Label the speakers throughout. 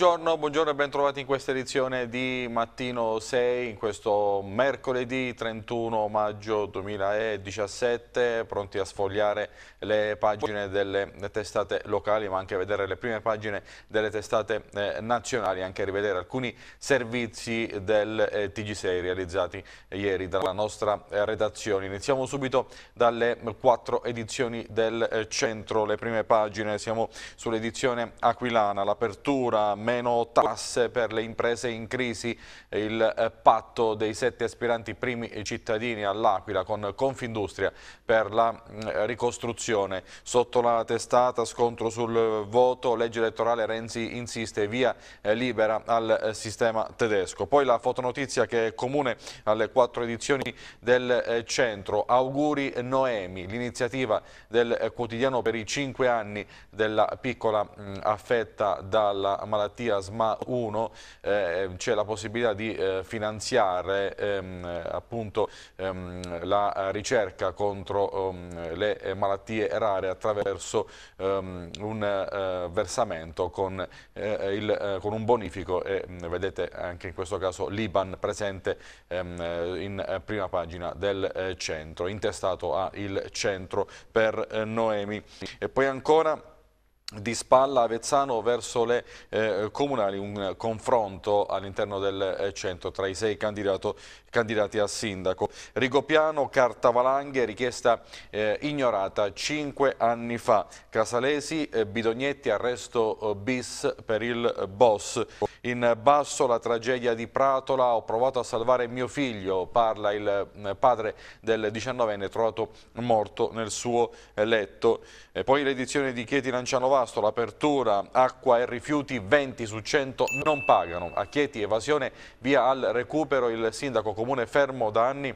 Speaker 1: Buongiorno, buongiorno e bentrovati in questa edizione di Mattino 6, in questo mercoledì 31 maggio 2017, pronti a sfogliare le pagine delle testate locali ma anche a vedere le prime pagine delle testate eh, nazionali, anche a rivedere alcuni servizi del eh, TG6 realizzati ieri dalla nostra eh, redazione. Iniziamo subito dalle quattro edizioni del eh, centro, le prime pagine, siamo sull'edizione Aquilana, l'apertura, meno tasse per le imprese in crisi, il eh, patto dei sette aspiranti primi cittadini all'Aquila con Confindustria per la mm, ricostruzione. Sotto la testata scontro sul voto, legge elettorale Renzi insiste via eh, libera al eh, sistema tedesco. Poi la fotonotizia che è comune alle quattro edizioni del centro, auguri Noemi, l'iniziativa del quotidiano per i cinque anni della piccola mm, affetta dalla malattia malattia SMA 1 eh, c'è la possibilità di eh, finanziare ehm, appunto ehm, la ricerca contro ehm, le malattie rare attraverso ehm, un eh, versamento con, eh, il, eh, con, un bonifico e mm, vedete anche in questo caso l'Iban presente ehm, in prima pagina del eh, centro, intestato a il centro per Noemi. E poi ancora di Spalla Avezzano verso le eh, comunali, un confronto all'interno del eh, centro tra i sei candidati a sindaco. Rigopiano, carta valanghe, richiesta eh, ignorata cinque anni fa. Casalesi, eh, Bidognetti, arresto eh, bis per il boss. In basso la tragedia di Pratola, ho provato a salvare mio figlio, parla il mm, padre del 19enne trovato morto nel suo letto. E poi l'edizione di Chieti Lancianova contrasto l'apertura acqua e rifiuti 20 su 100 non pagano. A Chieti evasione via al recupero il sindaco comune fermo da anni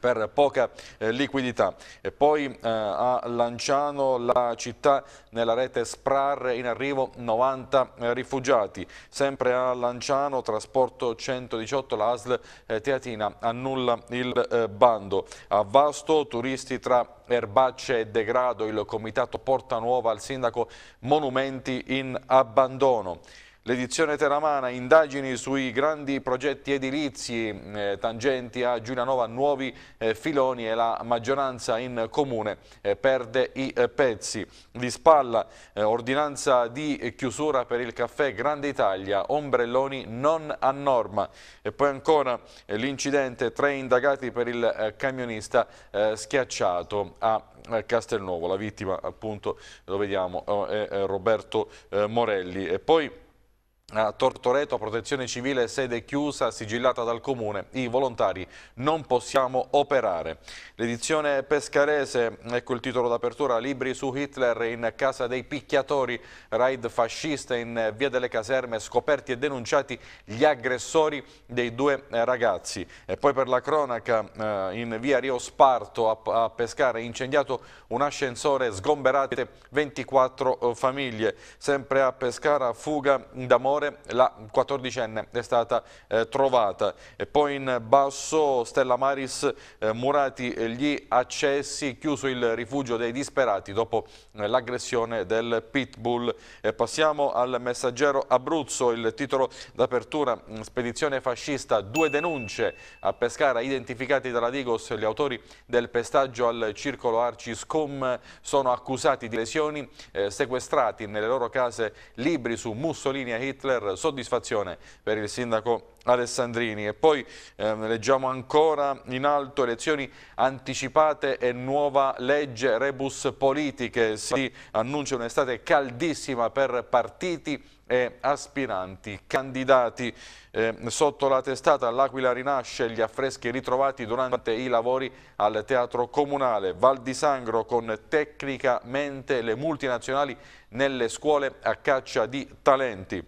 Speaker 1: per poca eh, liquidità. E poi eh, a Lanciano, la città, nella rete SPRAR in arrivo 90 eh, rifugiati. Sempre a Lanciano, trasporto 118, l'ASL ASL Teatina annulla il eh, bando. A Vasto, turisti tra erbacce e degrado, il comitato Porta Nuova al sindaco Monumenti in abbandono. L'edizione teramana, indagini sui grandi progetti edilizi eh, tangenti a Giulianova, nuovi eh, filoni e la maggioranza in comune eh, perde i eh, pezzi. Di spalla, eh, ordinanza di chiusura per il caffè Grande Italia, ombrelloni non a norma. E poi ancora eh, l'incidente, tre indagati per il camionista schiacciato a Castelnuovo. La vittima appunto, lo vediamo, oh, è Roberto Morelli. E poi a Tortoreto, protezione civile, sede chiusa, sigillata dal comune. I volontari non possiamo operare. L'edizione pescarese, ecco il titolo d'apertura, libri su Hitler in casa dei picchiatori, raid fascista in via delle caserme, scoperti e denunciati gli aggressori dei due ragazzi. E poi per la cronaca, eh, in via Rio Sparto a Pescara, incendiato un ascensore, sgomberate 24 eh, famiglie. Sempre a Pescara, fuga d'amore minore, la 14enne è stata eh, trovata. E poi in basso Stella Maris eh, murati eh, gli accessi, chiuso il rifugio dei disperati dopo eh, l'aggressione del Pitbull. passiamo al messaggero Abruzzo, il titolo d'apertura, mm, spedizione fascista, due denunce a Pescara, identificati dalla Digos gli autori del pestaggio al circolo Arciscom sono accusati di lesioni, eh, sequestrati nelle loro case libri su Mussolini e Hitler Bresler, soddisfazione per il sindaco Alessandrini e poi eh, leggiamo ancora in alto elezioni anticipate e nuova legge rebus politiche, si annuncia un'estate caldissima per partiti e aspiranti candidati eh, sotto la testata l'Aquila rinasce gli affreschi ritrovati durante i lavori al teatro comunale Val di Sangro con tecnicamente le multinazionali nelle scuole a caccia di talenti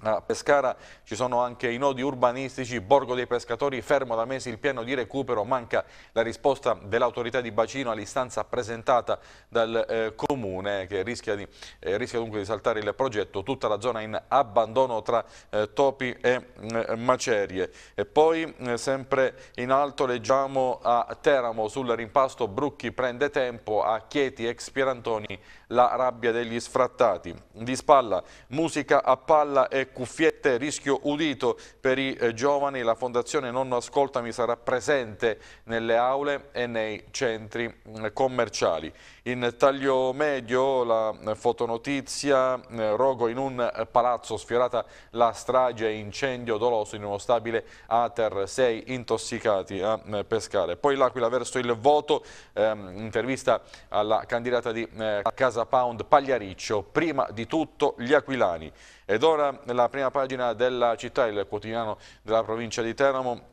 Speaker 1: a Pescara ci sono anche i nodi urbanistici, Borgo dei Pescatori, fermo da mesi il piano di recupero, manca la risposta dell'autorità di bacino all'istanza presentata dal eh, Comune che rischia, di, eh, rischia, dunque di saltare il progetto, tutta la zona in abbandono tra eh, topi e mm, macerie. E poi mm, sempre in alto leggiamo a Teramo sul rimpasto Brucchi prende tempo, a Chieti ex Pierantoni la rabbia degli sfrattati. Di spalla musica a palla e cuffiette rischio udito per i eh, giovani. La Fondazione Nonno Ascoltami sarà presente nelle aule e nei centri mm, commerciali. In taglio medio la eh, fotonotizia, eh, rogo in un eh, palazzo, sfiorata la strage e incendio doloso in uno stabile Ater, 6 intossicati a pescare. Poi l'Aquila verso il voto, ehm, intervista alla candidata di eh, Casa Pound Pagliariccio, prima di tutto gli aquilani. Ed ora la prima pagina della città, il quotidiano della provincia di Teramo,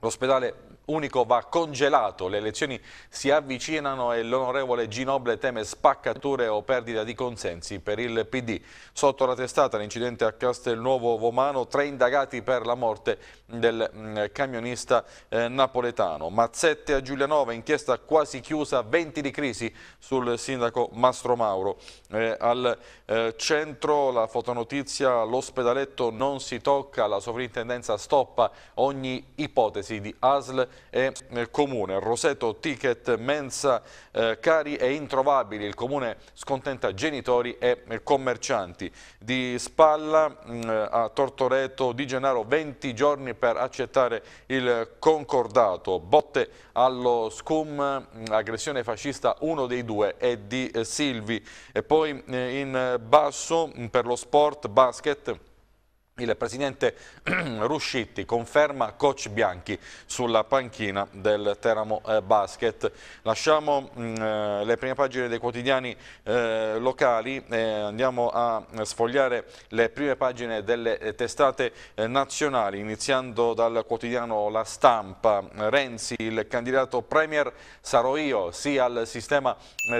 Speaker 1: L'ospedale unico va congelato, le elezioni si avvicinano e l'onorevole Ginoble teme spaccature o perdita di consensi per il PD. Sotto la testata l'incidente a Castelnuovo Vomano, tre indagati per la morte del mm, camionista eh, napoletano. Mazzette a Giulianova, inchiesta quasi chiusa, 20 di crisi sul sindaco Mastro Mauro. Eh, al eh, centro la fotonotizia, l'ospedaletto non si tocca, la sovrintendenza stoppa ogni ipotesi di ASL e Comune. Roseto, ticket, mensa eh, cari e introvabili. Il Comune scontenta genitori e commercianti. Di Spalla mh, mm, a Tortoreto di Genaro 20 giorni per accettare il concordato. Botte allo SCUM, mm, aggressione fascista uno dei due è di eh, Silvi. E poi eh, in basso mm, per lo sport, basket il presidente Ruscitti conferma coach Bianchi sulla panchina del Teramo eh, Basket. Lasciamo mm, eh, le prime pagine dei quotidiani eh, locali e andiamo a sfogliare le prime pagine delle testate nazionali, iniziando dal quotidiano La Stampa. Renzi, il candidato premier sarò io, sì al sistema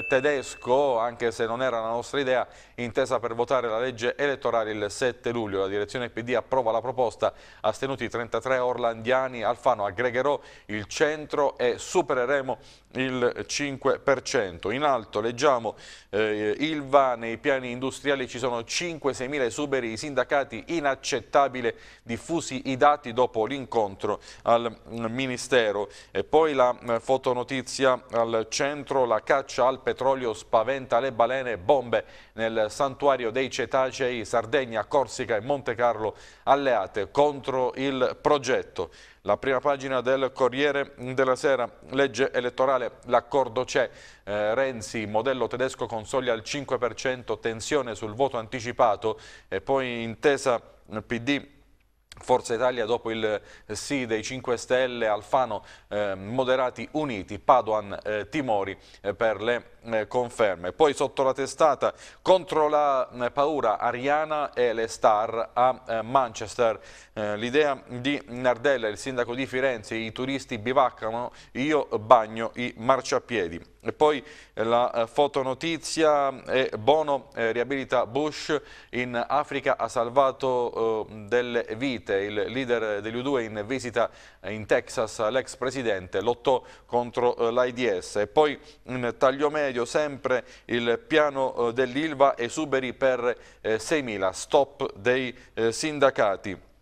Speaker 1: tedesco, anche se non era la nostra idea, intesa per votare la legge elettorale il 7 luglio. La direzione Commissione PD approva la proposta, astenuti 33 orlandiani, Alfano aggregherò il centro e supereremo il 5%. In alto leggiamo eh, Ilva, nei piani industriali ci sono 5-6 mila esuberi, i sindacati inaccettabile, diffusi i dati dopo l'incontro al Ministero. E poi la eh, fotonotizia al centro, la caccia al petrolio spaventa le balene, bombe nel santuario dei cetacei, Sardegna, Corsica e Monte Carlo alleate contro il progetto. La prima pagina del Corriere della Sera, legge elettorale, l'accordo c'è. Eh, Renzi, modello tedesco con soglia al 5%, tensione sul voto anticipato e poi intesa PD Forza Italia dopo il eh, sì dei 5 Stelle, Alfano, eh, Moderati Uniti, Padoan, eh, Timori eh, per le eh, conferme. Poi sotto la testata contro la eh, paura Ariana e le star a Manchester. L'idea di Nardella, il sindaco di Firenze, i turisti bivaccano, io bagno i marciapiedi. E poi eh, la eh, fotonotizia, eh, Bono eh, riabilita Bush in Africa, ha salvato eh, delle vite. Il leader degli U2 in visita eh, in Texas l'ex presidente lottò contro l'AIDS. E poi in taglio medio sempre il piano dell'Ilva esuberi per 6.000, stop dei sindacati.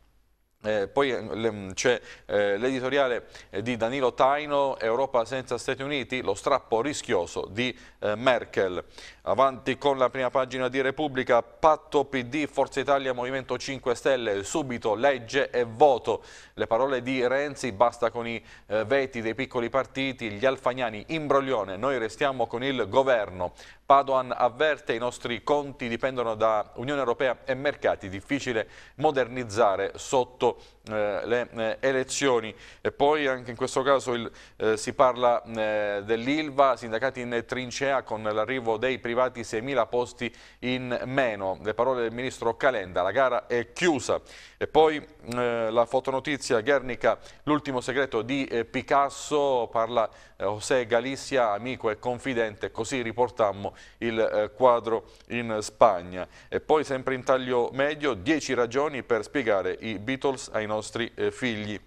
Speaker 1: Eh, poi eh, mm, c'è eh, l'editoriale eh, di Danilo Taino, Europa senza Stati Uniti, lo strappo rischioso di eh, Merkel. Avanti con la prima pagina di Repubblica, patto PD, Forza Italia, Movimento 5 Stelle, subito legge e voto. Le parole di Renzi, basta con i eh, veti dei piccoli partiti, gli alfagnani, imbroglione, noi restiamo con il governo. Padoan avverte i nostri conti dipendono da Unione Europea e mercati, difficile modernizzare sotto eh, le eh, elezioni e poi anche in questo caso il, eh, si parla dell'Ilva, sindacati in trincea con l'arrivo dei privati 6.000 posti in meno, le parole del ministro Calenda, la gara è chiusa e poi eh, la fotonotizia Guernica, l'ultimo segreto di eh, Picasso, parla eh, José Galizia, amico e confidente, così riportammo il eh, quadro in Spagna. E poi sempre in taglio medio, 10 ragioni per spiegare i Beatles ai nostri eh, figli.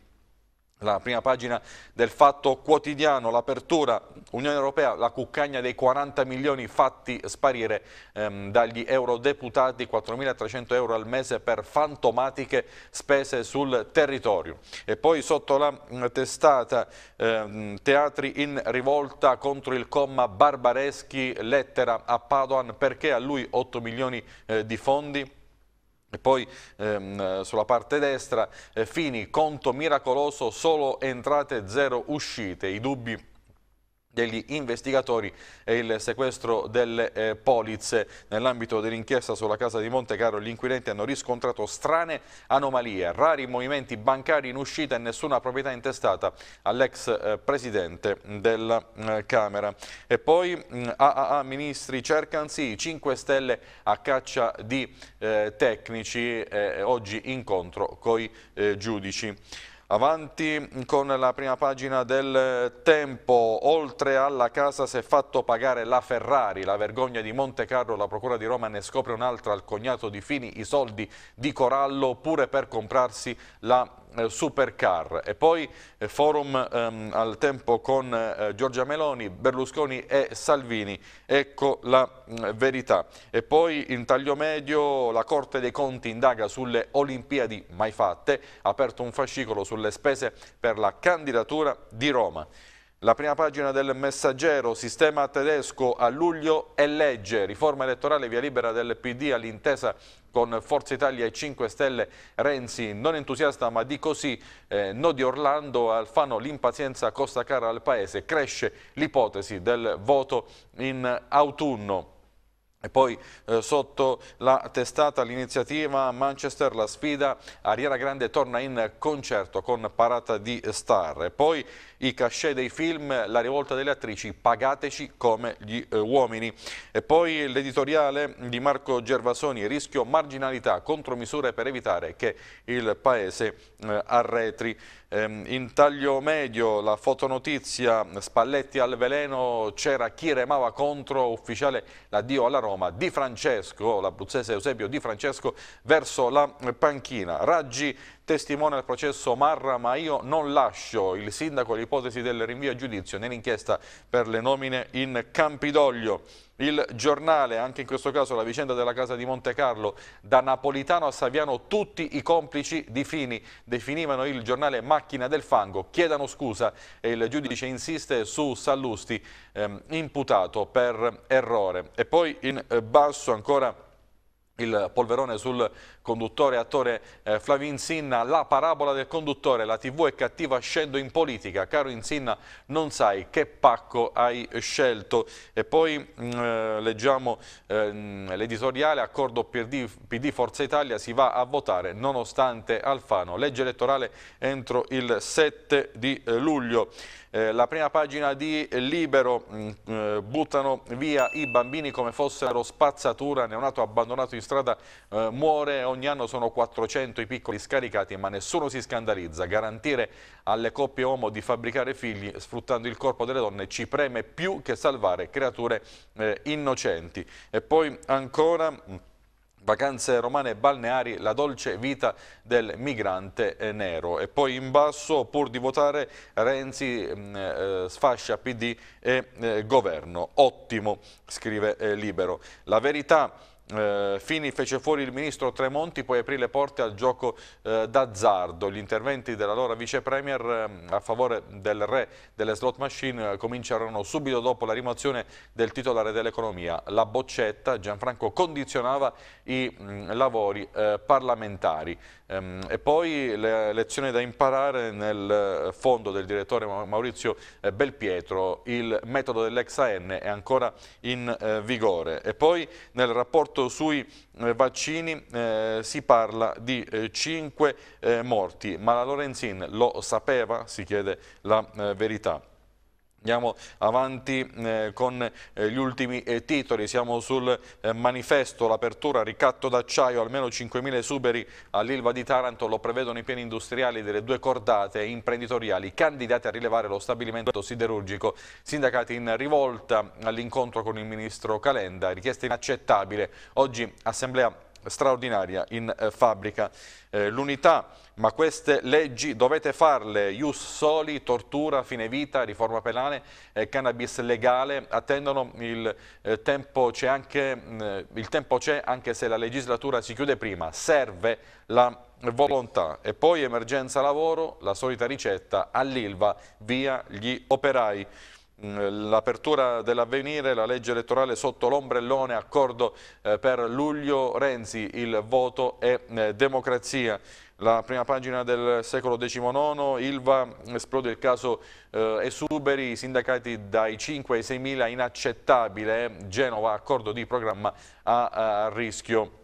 Speaker 1: La prima pagina del Fatto Quotidiano, l'apertura Unione Europea, la cuccagna dei 40 milioni fatti sparire ehm, dagli eurodeputati, 4.300 euro al mese per fantomatiche spese sul territorio. E poi sotto la mm, testata ehm, Teatri in rivolta contro il comma Barbareschi, lettera a Padoan, perché a lui 8 milioni eh, di fondi? E poi ehm, sulla parte destra, eh, Fini, conto miracoloso, solo entrate zero uscite. I dubbi degli investigatori e il sequestro delle eh, polizze. Nell'ambito dell'inchiesta sulla casa di Monte Montecaro gli inquirenti hanno riscontrato strane anomalie, rari movimenti bancari in uscita e nessuna proprietà intestata all'ex eh, presidente della eh, Camera. E poi mh, mm, AAA ministri cercansi, 5 Stelle a caccia di eh, tecnici, eh, oggi incontro coi eh, giudici. Avanti con la prima pagina del tempo, oltre alla casa si è fatto pagare la Ferrari, la vergogna di Monte Carlo, la procura di Roma ne scopre un'altra al cognato di Fini, i soldi di Corallo pure per comprarsi la Ferrari. Eh, supercar e poi eh, forum ehm, al tempo con eh, Giorgia Meloni, Berlusconi e Salvini, ecco la mh, mm, verità. E poi in taglio medio la Corte dei Conti indaga sulle Olimpiadi mai fatte, ha aperto un fascicolo sulle spese per la candidatura di Roma. La prima pagina del messaggero, sistema tedesco a luglio e legge, riforma elettorale via libera del PD all'intesa con Forza Italia e 5 Stelle Renzi, non entusiasta ma di così, eh, no di Orlando, Alfano l'impazienza costa cara al paese, cresce l'ipotesi del voto in autunno. E poi eh, sotto la testata l'iniziativa Manchester la sfida, Ariera Grande torna in concerto con Parata di Star. E poi i cachet dei film, la rivolta delle attrici, pagateci come gli eh, uomini. E poi l'editoriale di Marco Gervasoni, rischio marginalità, contromisure per evitare che il paese eh, arretri. Eh, in taglio medio la fotonotizia Spalletti al veleno, c'era chi remava contro, ufficiale l'addio alla Roma di Francesco, l'abruzzese Eusebio Di Francesco verso la eh, panchina. Raggi testimone al processo Marra, ma io non lascio il sindaco l'ipotesi del rinvio a giudizio nell'inchiesta per le nomine in Campidoglio. Il giornale, anche in questo caso la vicenda della casa di Monte Carlo, da Napolitano a Saviano tutti i complici di Fini, definivano il giornale macchina del fango, chiedano scusa e il giudice insiste su Sallusti, ehm, imputato per errore. E poi in basso ancora il polverone sul conduttore attore eh, Flavio Insinna, la parabola del conduttore, la tv è cattiva, scendo in politica, caro Insinna non sai che pacco hai scelto e poi mh, mm, eh, leggiamo eh, l'editoriale, accordo PD, PD Forza Italia si va a votare nonostante Alfano, legge elettorale entro il 7 di eh, luglio. Eh, la prima pagina di Libero mm, eh, buttano via i bambini come fossero spazzatura, neonato abbandonato in strada eh, muore, ogni anno sono 400 i piccoli scaricati ma nessuno si scandalizza, garantire alle coppie uomo di fabbricare figli sfruttando il corpo delle donne ci preme più che salvare creature eh, innocenti. E poi ancora... Mm, Vacanze romane e balneari, la dolce vita del migrante eh, nero. E poi in basso, pur di votare, Renzi mm, eh, sfascia PD e eh, governo. Ottimo, scrive eh, Libero. La verità eh, Fini fece fuori il ministro Tremonti, poi aprì le porte al gioco eh, d'azzardo. Gli interventi dell'allora vice premier eh, a favore del re delle slot machine eh, cominciarono subito dopo la rimozione del titolare dell'economia. La boccetta, Gianfranco condizionava i mh, mm, lavori eh, parlamentari. Ehm, e poi le lezioni da imparare nel eh, fondo del direttore Maurizio Belpietro, il metodo dell'ex AN è ancora in vigore. E poi nel rapporto rapporto sui eh, vaccini eh, si parla di eh, 5 eh, morti, ma la Lorenzin lo sapeva? Si chiede la eh, verità. Andiamo avanti eh, con eh, gli ultimi eh, titoli, siamo sul eh, manifesto, l'apertura, ricatto d'acciaio, almeno 5.000 esuberi all'Ilva di Taranto, lo prevedono i piani industriali delle due cordate imprenditoriali candidati a rilevare lo stabilimento siderurgico. Sindacati in rivolta all'incontro con il ministro Calenda, richiesta inaccettabile. Oggi assemblea straordinaria in eh, fabbrica. Eh, l'unità ma queste leggi dovete farle, ius soli, tortura, fine vita, riforma penale, eh, cannabis legale, attendono il eh, tempo c'è anche, mh, mm, il tempo c'è anche se la legislatura si chiude prima, serve la volontà e poi emergenza lavoro, la solita ricetta all'Ilva, via gli operai. Mm, l'apertura dell'avvenire, la legge elettorale sotto l'ombrellone, accordo eh, per luglio Renzi, il voto è eh, democrazia. La prima pagina del secolo XIX, Ilva, esplode il caso eh, esuberi, i sindacati dai 5 ai 6 mila, inaccettabile, eh. Genova, accordo di programma a, a rischio.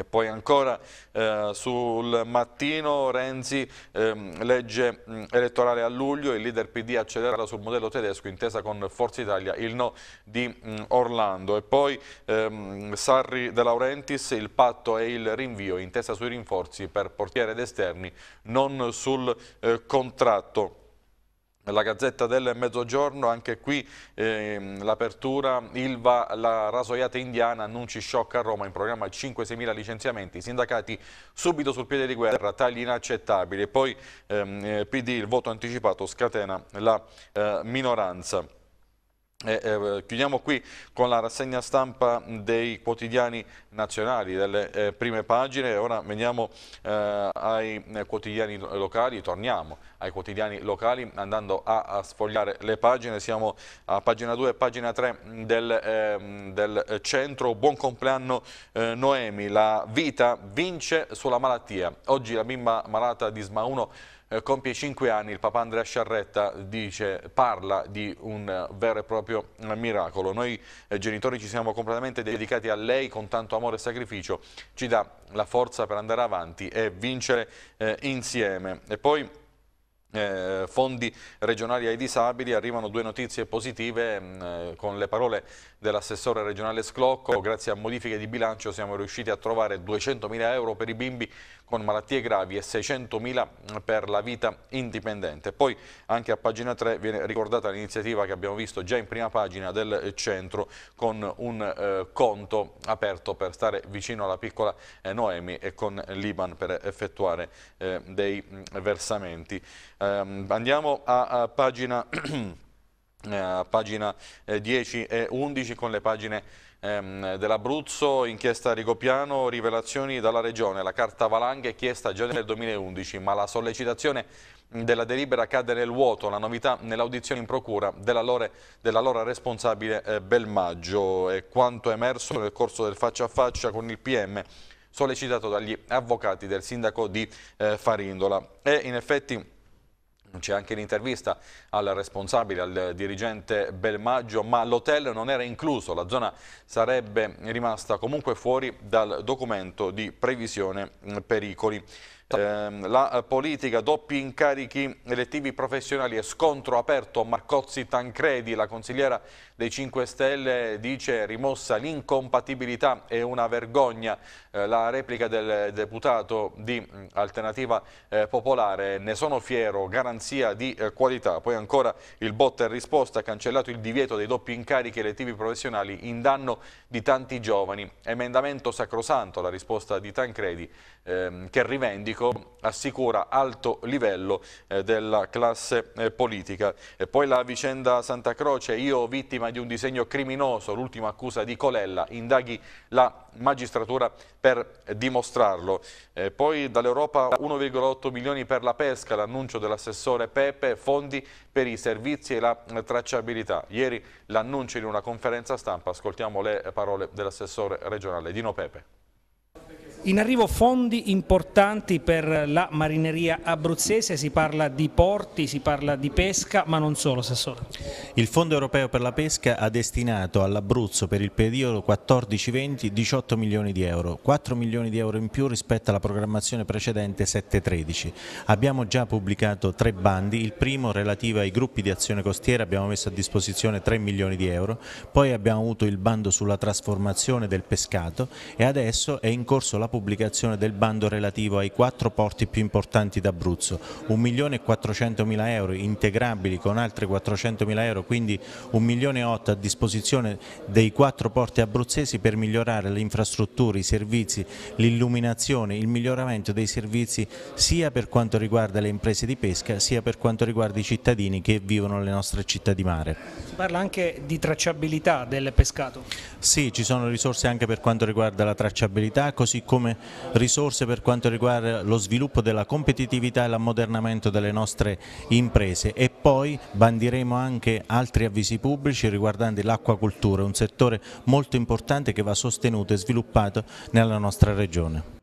Speaker 1: E poi ancora eh, sul mattino Renzi, ehm, legge elettorale a luglio, il leader PD accelererà sul modello tedesco, intesa con Forza Italia, il no di mh, Orlando. E poi ehm, Sarri De Laurentiis, il patto e il rinvio, intesa sui rinforzi per portiere ed esterni, non sul eh, contratto la Gazzetta del Mezzogiorno, anche qui eh, l'apertura Ilva, la rasoiata indiana, annunci shock a Roma, in programma 5-6 mila licenziamenti, sindacati subito sul piede di guerra, tagli inaccettabili, poi ehm, eh, PD il voto anticipato scatena la eh, minoranza. Eh, eh, chiudiamo qui con la rassegna stampa dei quotidiani nazionali, delle eh, prime pagine, ora veniamo eh, ai quotidiani locali, torniamo ai quotidiani locali andando a, a sfogliare le pagine, siamo a pagina 2 e pagina 3 del, ehm, del centro, buon compleanno eh, Noemi, la vita vince sulla malattia, oggi la bimba malata di SMA 1 eh, compie 5 anni, il papà Andrea Sciarretta dice, parla di un eh, vero e proprio eh, miracolo. Noi genitori ci siamo completamente dedicati a lei con tanto amore e sacrificio, ci dà la forza per andare avanti e vincere eh, insieme. E poi eh, fondi regionali ai disabili, arrivano due notizie positive mm, eh, con le parole dell'assessore regionale Sclocco. Grazie a modifiche di bilancio siamo riusciti a trovare 200.000 euro per i bimbi con malattie gravi e 600.000 per la vita indipendente. Poi anche a pagina 3 viene ricordata l'iniziativa che abbiamo visto già in prima pagina del centro con un eh, conto aperto per stare vicino alla piccola eh, Noemi e con l'Iban per effettuare eh, dei mm, versamenti. Ehm, andiamo a, a pagina... eh, pagina 10 eh, e 11 con le pagine ehm, dell'Abruzzo, inchiesta Rigopiano, rivelazioni dalla regione, la carta valanga è chiesta già nel 2011 ma la sollecitazione della delibera cade nel vuoto, la novità nell'audizione in procura dell'allora dell responsabile eh, Belmaggio e quanto è emerso nel corso del faccia a faccia con il PM sollecitato dagli avvocati del sindaco di eh, Farindola e in effetti c'è anche l'intervista al responsabile, al dirigente Belmaggio, ma l'hotel non era incluso, la zona sarebbe rimasta comunque fuori dal documento di previsione mm, pericoli. Eh, la politica, doppi incarichi elettivi professionali e scontro aperto Marcozzi Tancredi, la consigliera dei 5 Stelle dice rimossa l'incompatibilità è una vergogna. Eh, la replica del deputato di mm, Alternativa eh, Popolare, ne sono fiero, garanzia di eh, qualità. Poi ancora il botta e risposta, ha cancellato il divieto dei doppi incarichi elettivi professionali in danno di tanti giovani. Emendamento sacrosanto, la risposta di Tancredi, ehm, che rivendico, assicura alto livello eh, della classe eh, politica. E poi la vicenda Santa Croce, io vittima di un disegno criminoso, l'ultima accusa di Colella, indaghi la magistratura per dimostrarlo. Eh, poi dall'Europa 1,8 milioni per la pesca, l'annuncio dell'assessore Pepe, fondi per i servizi e la tracciabilità. Ieri l'annuncio in una conferenza stampa, ascoltiamo le parole dell'assessore regionale Dino Pepe.
Speaker 2: In arrivo fondi importanti per la marineria abruzzese, si parla di porti, si parla di pesca, ma non solo Sassone. Il Fondo Europeo per la Pesca ha destinato all'Abruzzo per il periodo 14-20 18 milioni di euro, 4 milioni di euro in più rispetto alla programmazione precedente 7-13. Abbiamo già pubblicato tre bandi, il primo relativo ai gruppi di azione costiera abbiamo messo a disposizione 3 milioni di euro, poi abbiamo avuto il bando sulla trasformazione del pescato e adesso è in corso la pubblicazione del bando relativo ai quattro porti più importanti d'Abruzzo, 1.400.000 euro integrabili con altri 400.000 euro, quindi 1.800.000 a disposizione dei quattro porti abruzzesi per migliorare le infrastrutture, i servizi, l'illuminazione, il miglioramento dei servizi sia per quanto riguarda le imprese di pesca sia per quanto riguarda i cittadini che vivono le nostre città di mare. Si parla anche di tracciabilità del pescato? Sì, ci sono risorse anche per quanto riguarda la tracciabilità, così come come risorse per quanto riguarda lo sviluppo della competitività e l'ammodernamento delle nostre imprese e poi bandiremo anche altri avvisi pubblici riguardanti l'acquacultura, un settore molto importante che va sostenuto e sviluppato nella nostra regione.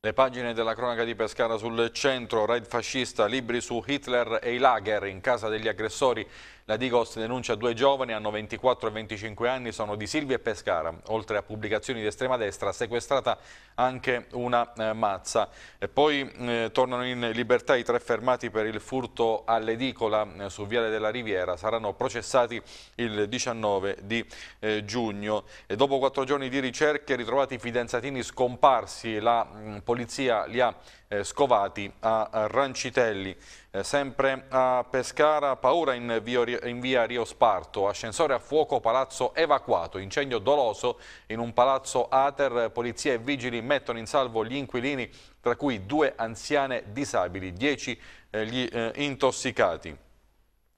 Speaker 1: Le pagine della cronaca di Pescara sul centro, raid fascista, libri su Hitler e i lager in casa degli aggressori la Digos denuncia due giovani, hanno 24 e 25 anni, sono di Silvia e Pescara. Oltre a pubblicazioni di estrema destra, sequestrata anche una eh, mazza. E poi eh, tornano in libertà i tre fermati per il furto all'edicola eh, su Viale della Riviera. Saranno processati il 19 di eh, giugno. E dopo quattro giorni di ricerche, ritrovati i fidanzatini scomparsi, la mh, mm, polizia li ha eh, Scovati a Rancitelli. Eh, sempre a Pescara, paura in via, in via Rio Sparto, ascensore a fuoco, palazzo evacuato, incendio doloso in un palazzo Ater, polizia e vigili mettono in salvo gli inquilini, tra cui due anziane disabili, dieci eh, gli eh, intossicati.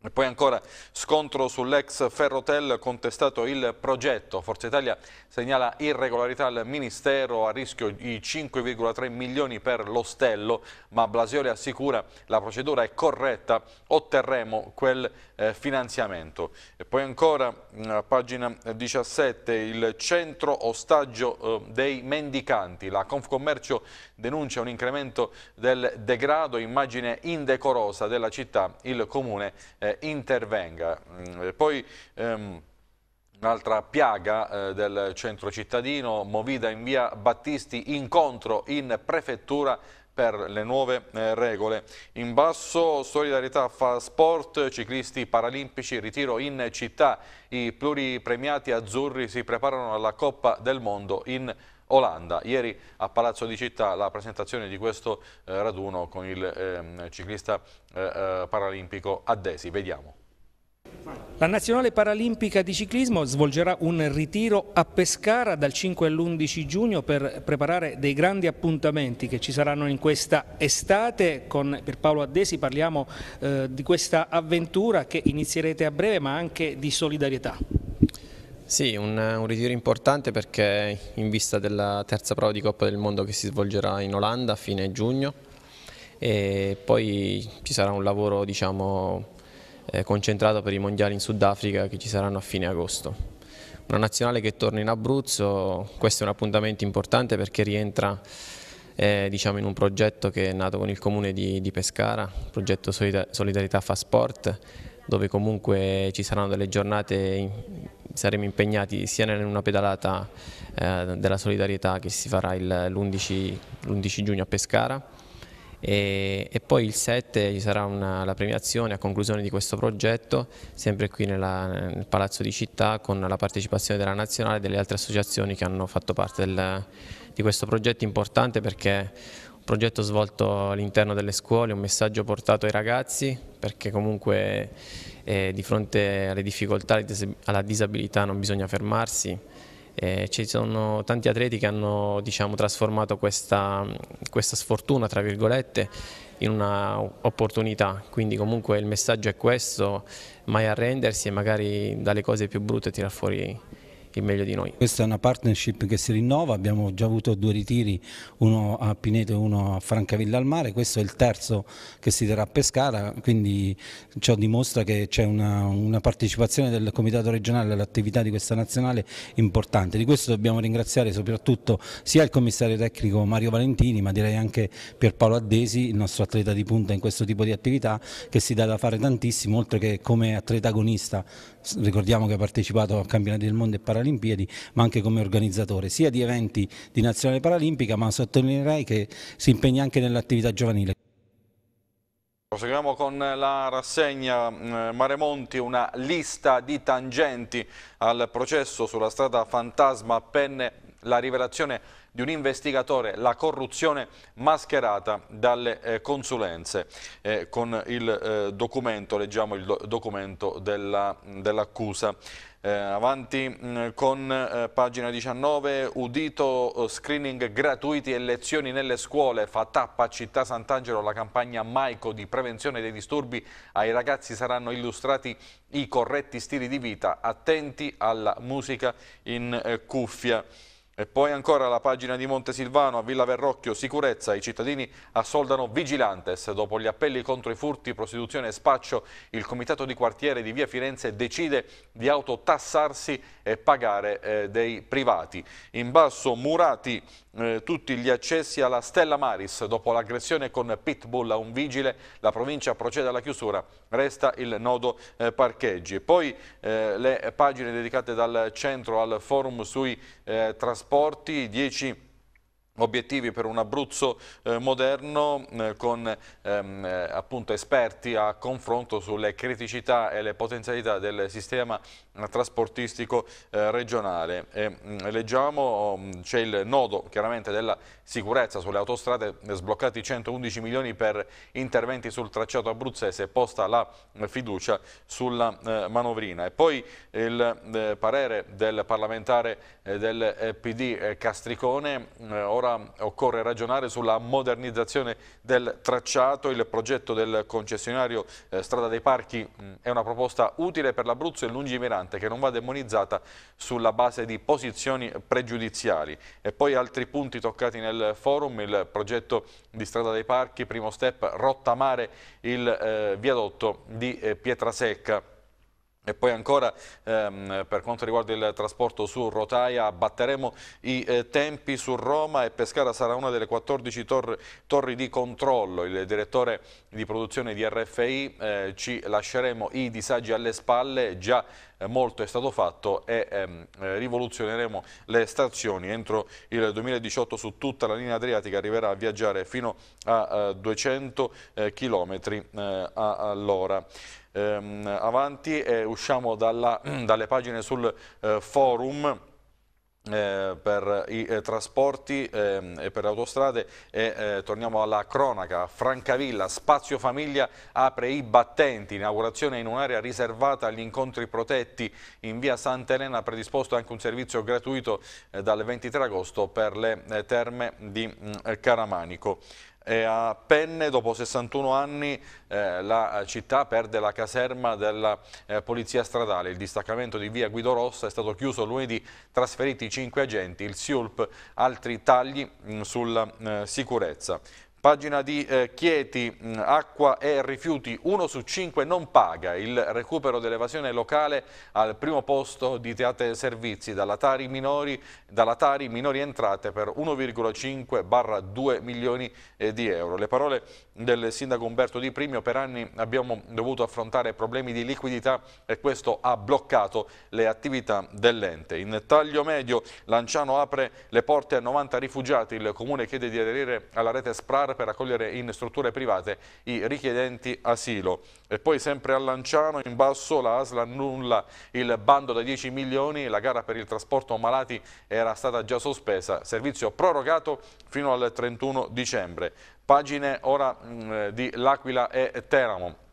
Speaker 1: E poi ancora scontro sull'ex Ferrotel contestato il progetto. Forza Italia segnala irregolarità al Ministero, a rischio i 5,3 milioni per l'ostello, ma Blasioli assicura la procedura è corretta, otterremo quel eh, finanziamento. E poi ancora, mm, a pagina 17, il centro ostaggio eh, dei mendicanti. La Confcommercio denuncia un incremento del degrado, immagine indecorosa della città, il Comune eh, intervenga. Mm, eh, poi... Ehm, Un'altra piaga eh, del centro cittadino, Movida in via Battisti, incontro in prefettura per le nuove eh, regole. In basso solidarietà fa sport, ciclisti paralimpici, ritiro in città. I pluripremiati azzurri si preparano alla Coppa del Mondo in Italia. Olanda. Ieri a Palazzo di Città la presentazione di questo eh, raduno con il ehm, eh, ciclista eh, paralimpico Addesi. Vediamo.
Speaker 2: La Nazionale Paralimpica di Ciclismo svolgerà un ritiro a Pescara dal 5 all'11 giugno per preparare dei grandi appuntamenti che ci saranno in questa estate. Con Pierpaolo Addesi parliamo eh, di questa avventura che inizierete a breve ma anche di solidarietà.
Speaker 3: Sì, un, un, ritiro importante perché in vista della terza prova di Coppa del Mondo che si svolgerà in Olanda a fine giugno e poi ci sarà un lavoro diciamo, eh, concentrato per i mondiali in Sudafrica che ci saranno a fine agosto. Una nazionale che torna in Abruzzo, questo è un appuntamento importante perché rientra eh, diciamo, in un progetto che è nato con il comune di, di Pescara, il progetto Solidarietà Fa Sport dove comunque ci saranno delle giornate saremo impegnati sia in una pedalata eh, della solidarietà che si farà l'11 giugno a Pescara e, e, poi il 7 ci sarà una, la premiazione a conclusione di questo progetto sempre qui nella, nel Palazzo di Città con la partecipazione della Nazionale e delle altre associazioni che hanno fatto parte del, di questo progetto importante perché progetto svolto all'interno delle scuole, un messaggio portato ai ragazzi perché comunque eh, di fronte alle difficoltà, alla disabilità non bisogna fermarsi. Eh, ci sono tanti atleti che hanno diciamo, trasformato questa, questa sfortuna tra virgolette in un'opportunità, quindi comunque il messaggio è questo, mai arrendersi e magari dalle cose più brutte tirar fuori il meglio di noi.
Speaker 2: Questa è una partnership che si rinnova, abbiamo già avuto due ritiri, uno a Pineto e uno a Francavilla al Mare, questo è il terzo che si terrà a Pescara, quindi ciò dimostra che c'è una, una, partecipazione del Comitato regionale all'attività di questa nazionale importante. Di questo dobbiamo ringraziare soprattutto sia il commissario tecnico Mario Valentini, ma direi anche Pierpaolo Addesi, il nostro atleta di punta in questo tipo di attività, che si dà da fare tantissimo, oltre che come atleta agonista ricordiamo che ha partecipato a campionati del mondo e paralimpiadi, ma anche come organizzatore sia di eventi di nazionale paralimpica, ma sottolineerei che si impegna anche nell'attività giovanile.
Speaker 1: Proseguiamo con la rassegna mm, Maremonti, una lista di tangenti al processo sulla strada fantasma appenne la rivelazione di un investigatore la corruzione mascherata dalle eh, consulenze. Eh, con il eh, documento, leggiamo il do documento dell'accusa. Dell eh, avanti mh, mm, con eh, pagina 19, udito eh, screening gratuiti e lezioni nelle scuole, fa tappa a Città Sant'Angelo la campagna Maico di prevenzione dei disturbi, ai ragazzi saranno illustrati i corretti stili di vita, attenti alla musica in eh, cuffia. E poi ancora la pagina di Montesilvano a Villa Verrocchio, sicurezza, i cittadini assoldano vigilantes. Dopo gli appelli contro i furti, prostituzione e spaccio, il comitato di quartiere di Via Firenze decide di autotassarsi e pagare eh, dei privati. In basso murati eh, tutti gli accessi alla Stella Maris. Dopo l'aggressione con Pitbull a un vigile, la provincia procede alla chiusura. Resta il nodo eh, parcheggi. Poi eh, le pagine dedicate dal centro al forum sui eh, trasporti trasporti, 10 obiettivi per un Abruzzo eh, moderno eh, con ehm, eh, esperti a confronto sulle criticità e le potenzialità del sistema eh, trasportistico eh, regionale. E, mh, mm, leggiamo, mm, c'è il nodo chiaramente della sicurezza sulle autostrade, eh, sbloccati 111 milioni per interventi sul tracciato abruzzese, posta la eh, fiducia sulla eh, manovrina. E poi il eh, parere del parlamentare del PD Castricone, ora occorre ragionare sulla modernizzazione del tracciato, il progetto del concessionario Strada dei Parchi mh, mm, è una proposta utile per l'Abruzzo e lungimirante importante che non va demonizzata sulla base di posizioni pregiudiziali. E poi altri punti toccati nel forum, il progetto di strada dei parchi, primo step, rottamare il eh, viadotto di eh, Pietrasecca. E poi ancora ehm, per quanto riguarda il trasporto su rotaia batteremo i eh, tempi su Roma e Pescara sarà una delle 14 tor torri di controllo. Il direttore di produzione di RFI eh, ci lasceremo i disagi alle spalle già eh, molto è stato fatto e ehm, eh, rivoluzioneremo le stazioni. Entro il 2018 su tutta la linea adriatica arriverà a viaggiare fino a 200 eh, km all'ora. Ehm, avanti e usciamo dalla, dalle pagine sul forum eh, per i eh, trasporti eh, e per le autostrade e eh, torniamo alla cronaca Francavilla, Spazio Famiglia apre i battenti, inaugurazione in un'area riservata agli incontri protetti in via Sant'Elena predisposto anche un servizio gratuito eh, dal 23 agosto per le eh, terme di mm, Caramanico e a Penne dopo 61 anni eh, la città perde la caserma della eh, polizia stradale. Il distaccamento di via Guido Rossa è stato chiuso lunedì, trasferiti 5 agenti, il SIULP, altri tagli mh, mm, sulla mh, eh, sicurezza. Pagina di eh, Chieti, mm, acqua e rifiuti, 1 su 5 non paga, il recupero dell'evasione locale al primo posto di Teate Servizi, dalla Tari minori, dalla Tari minori entrate per 1,5 barra 2 milioni eh, di euro. Le parole del sindaco Umberto Di Primio, per anni abbiamo dovuto affrontare problemi di liquidità e questo ha bloccato le attività dell'ente. In taglio medio Lanciano apre le porte a 90 rifugiati, il comune chiede di aderire alla rete SPRAR Qatar per accogliere in strutture private i richiedenti asilo. E poi sempre a Lanciano in basso la ASL annulla il bando da 10 milioni, la gara per il trasporto malati era stata già sospesa, servizio prorogato fino al 31 dicembre. Pagine ora mh, di L'Aquila e Teramo.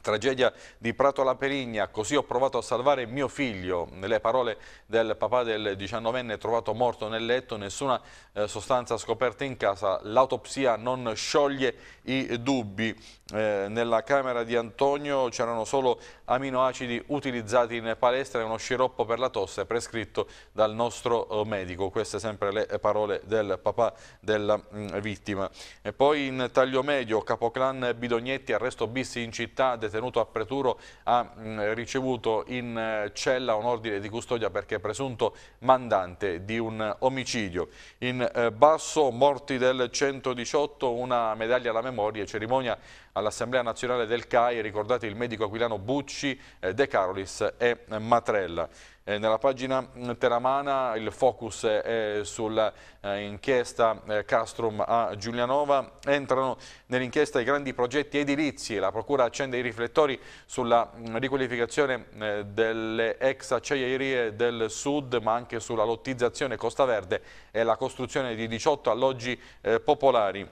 Speaker 1: Tragedia di Prato La Perigna, così ho provato a salvare mio figlio. Le parole del papà del 19enne trovato morto nel letto, nessuna eh, sostanza scoperta in casa, l'autopsia non scioglie i dubbi. Eh, nella camera di Antonio c'erano solo aminoacidi utilizzati in palestra e uno sciroppo per la tosse prescritto dal nostro eh, medico. Queste sempre le parole del papà della mh, mm, vittima. E poi in taglio medio, capoclan Bidognetti, arresto bis in città, detenuto a Preturo ha mm, ricevuto in eh, cella un ordine di custodia perché è presunto mandante di un omicidio. In eh, basso morti del 118, una medaglia alla memoria e cerimonia all'Assemblea Nazionale del CAI, ricordate il medico aquilano Bucci, eh, De Carolis e Matrella. Eh, nella pagina teramana il focus è sull'inchiesta eh, Castrum a Giulianova. Entrano nell'inchiesta i grandi progetti edilizi. La Procura accende i riflettori sulla mm, riqualificazione delle ex acciaierie del Sud, ma anche sulla lottizzazione Costa Verde e la costruzione di 18 alloggi popolari.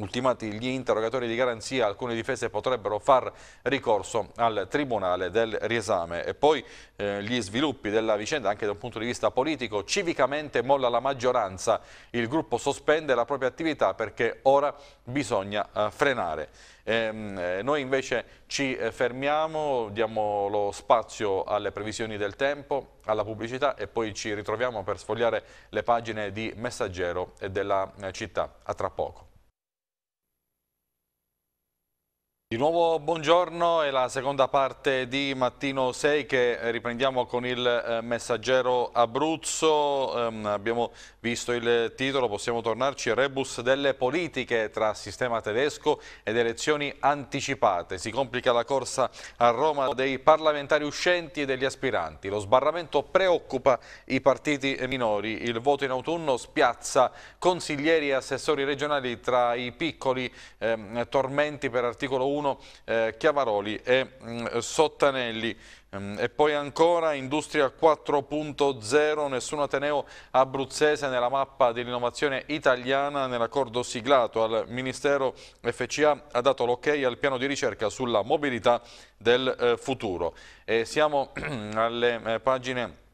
Speaker 1: Ultimati gli interrogatori di garanzia, alcune difese potrebbero far ricorso al Tribunale del riesame. E poi eh, gli sviluppi della vicenda anche da un punto di vista politico. Civicamente molla la maggioranza, il gruppo sospende la propria attività perché ora bisogna eh, frenare. Ehm, eh, noi invece ci eh, fermiamo, diamo lo spazio alle previsioni del tempo, alla pubblicità e poi ci ritroviamo per sfogliare le pagine di Messaggero e della eh, città. A tra poco. Di nuovo buongiorno, è la seconda parte di Mattino 6 che riprendiamo con il eh, messaggero Abruzzo, um, abbiamo visto il titolo, possiamo tornarci, rebus delle politiche tra sistema tedesco ed elezioni anticipate, si complica la corsa a Roma dei parlamentari uscenti e degli aspiranti, lo sbarramento preoccupa i partiti minori, il voto in autunno spiazza consiglieri e assessori regionali tra i piccoli um, tormenti per articolo 1 1 eh, Chiavaroli e mh, mm, Sottanelli. Mm, e poi ancora Industria 4.0, nessun Ateneo abruzzese nella mappa dell'innovazione italiana nell'accordo siglato al Ministero FCA ha dato l'ok ok al piano di ricerca sulla mobilità del eh, futuro. E siamo alle eh, pagine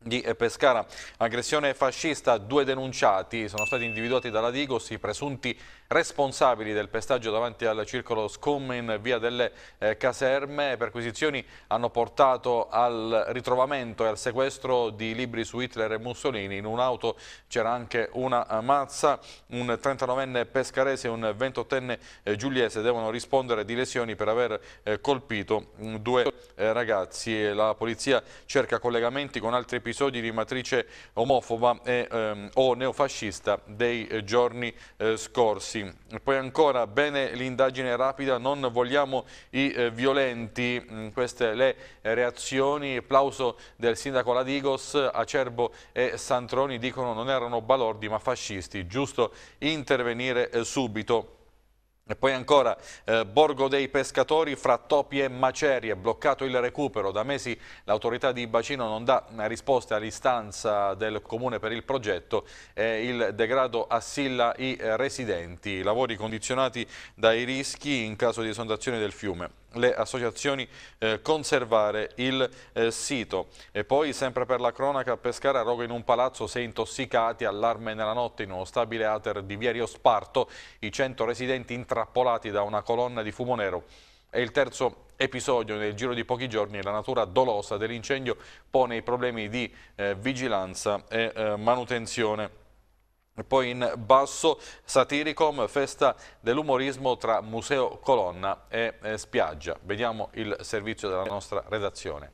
Speaker 1: di eh, Pescara. Aggressione fascista, due denunciati sono stati individuati dalla Digos, i presunti responsabili del pestaggio davanti al circolo Scum in via delle eh, caserme. Perquisizioni hanno portato al ritrovamento e al sequestro di libri su Hitler e Mussolini. In un'auto c'era anche una mazza, un 39enne pescarese e un 28enne eh, giuliese devono rispondere di lesioni per aver eh, colpito mh, mm, due eh, ragazzi. La polizia cerca collegamenti con altri episodi di matrice omofoba e, ehm, o neofascista dei eh, giorni eh, scorsi. Rossi, poi ancora bene l'indagine rapida, non vogliamo i eh, violenti, mm, queste le reazioni, applauso del sindaco Ladigos, Acerbo e Santroni dicono non erano balordi ma fascisti, giusto intervenire eh, subito. E poi ancora eh, Borgo dei Pescatori fra topi e macerie, bloccato il recupero. Da mesi l'autorità di Bacino non dà risposte all'istanza del comune per il progetto e il degrado assilla i residenti. Lavori condizionati dai rischi in caso di esondazione del fiume le associazioni eh, conservare il eh, sito. E poi sempre per la cronaca a Pescara, rogo in un palazzo sei intossicati, allarme nella notte in uno stabile ater di Vierio Sparto, i 100 residenti intrappolati da una colonna di fumo nero. È il terzo episodio nel giro di pochi giorni e la natura dolosa dell'incendio pone i problemi di eh, vigilanza e eh, manutenzione. Poi in basso Satiricom, festa dell'umorismo tra Museo Colonna e eh, Spiaggia. Vediamo il servizio della nostra redazione.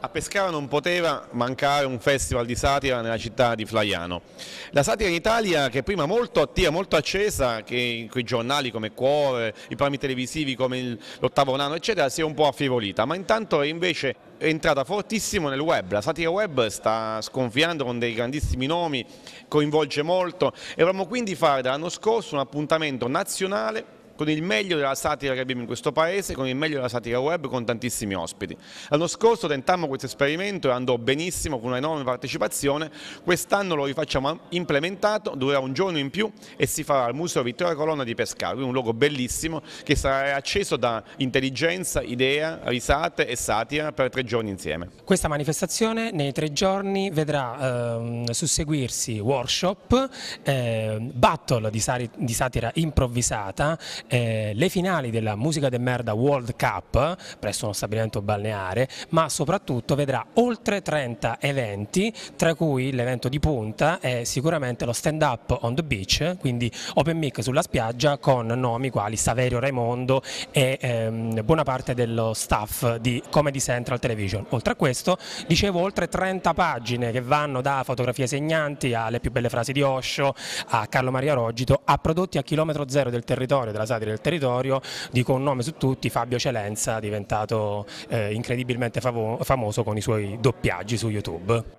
Speaker 2: A Pescara non poteva mancare un festival di satira nella città di Flaiano. La satira in Italia che prima molto attiva, molto accesa, che in quei giornali come Cuore, i programmi televisivi come l'Ottavo Nano eccetera si è un po' affievolita, ma intanto è invece è entrata fortissimo nel web, la satira web sta sconfiando con dei grandissimi nomi, coinvolge molto e vorremmo quindi fare dall'anno scorso un appuntamento nazionale con il meglio della satira che abbiamo in questo paese, con il meglio della satira web, con tantissimi ospiti. L'anno scorso tentammo questo esperimento e andò benissimo con un'enorme partecipazione, quest'anno lo rifacciamo implementato, durerà un giorno in più e si farà al Museo Vittoria Colonna di Pescara, un luogo bellissimo che sarà acceso da intelligenza, idea, risate e satira per tre giorni insieme.
Speaker 3: Questa manifestazione nei tre giorni vedrà ehm, susseguirsi workshop, eh, battle di, di satira improvvisata eh, le finali della Musica de Merda World Cup presso uno stabilimento balneare, ma soprattutto vedrà oltre 30 eventi, tra cui l'evento di punta è sicuramente lo stand up on the beach, quindi open mic sulla spiaggia con nomi quali Saverio Raimondo e ehm, buona parte dello staff di Comedy Central Television. Oltre a questo, dicevo oltre 30 pagine che vanno da fotografie segnanti alle più belle frasi di Osho a Carlo Maria Rogito a prodotti a chilometro zero del territorio della Sardegna rappresentanti del territorio, dico un nome su tutti, Fabio Celenza, diventato eh, incredibilmente famoso con i suoi doppiaggi su YouTube.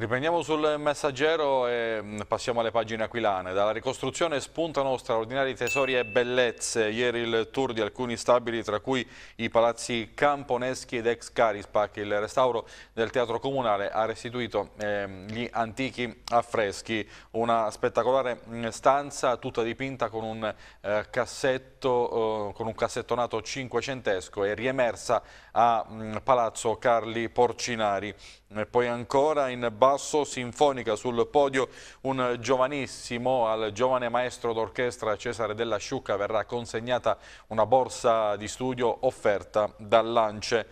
Speaker 1: Riprendiamo sul messaggero e mm, passiamo alle pagine aquilane. Dalla ricostruzione spuntano straordinari tesori e bellezze. Ieri il tour di alcuni stabili, tra cui i palazzi Camponeschi ed ex Carispac. Il restauro del teatro comunale ha restituito eh, gli antichi affreschi. Una spettacolare mm, stanza tutta dipinta con un, eh, cassetto, eh, con un cassettonato cinquecentesco e riemersa a mh, mm, Palazzo Carli Porcinari. E poi ancora in basso sinfonica sul podio un giovanissimo al giovane maestro d'orchestra Cesare Della Sciucca verrà consegnata una borsa di studio offerta dall'Ance.